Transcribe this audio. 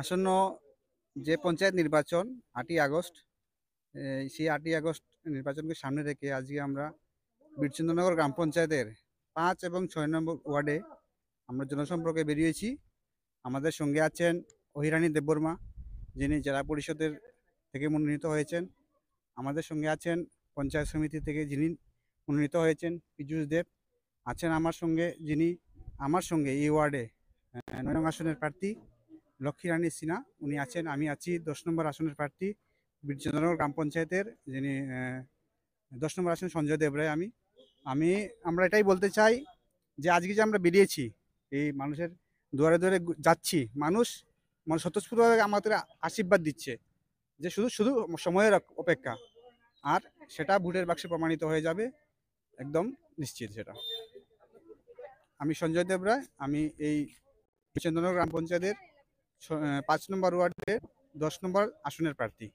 আসন্ন যে পঞ্চায়েত নির্বাচন আটই আগস্ট সেই আটই আগস্ট নির্বাচনকে সামনে রেখে আজকে আমরা বীরচন্দ্রনগর গ্রাম পঞ্চায়েতের পাঁচ এবং ছয় নম্বর ওয়ার্ডে আমরা জনসম্পর্কে বেরিয়েছি আমাদের সঙ্গে আছেন অহিরানী দেববর্মা যিনি জেলা পরিষদের থেকে মনোনীত হয়েছেন আমাদের সঙ্গে আছেন পঞ্চায়েত সমিতি থেকে যিনি মনোনীত হয়েছেন পীযুষ দেব আছেন আমার সঙ্গে যিনি আমার সঙ্গে এই ওয়ার্ডে নয়ং আসনের প্রার্থী লক্ষ্মীরানী সিনহা উনি আছেন আমি আছি দশ নম্বর আসনের প্রার্থী বীরচন্দ্রনগর গ্রাম পঞ্চায়েতের যিনি দশ নম্বর আসন সঞ্জয় দেবরায় আমি আমি আমরা এটাই বলতে চাই যে আজকে যে আমরা বেরিয়েছি এই মানুষের দুয়ারে দুয়ারে যাচ্ছি মানুষ মানে স্বতঃস্ফূর্তভাবে আমাদের আশীর্বাদ দিচ্ছে যে শুধু শুধু সময়ের অপেক্ষা আর সেটা ভোটের বাক্সে প্রমাণিত হয়ে যাবে একদম নিশ্চিত সেটা আমি সঞ্জয় দেব রায় আমি এই বীরচন্দ্রনগর গ্রাম পঞ্চায়েতের পাঁচ নম্বর ওয়ার্ডে দশ নম্বর আসনের প্রার্থী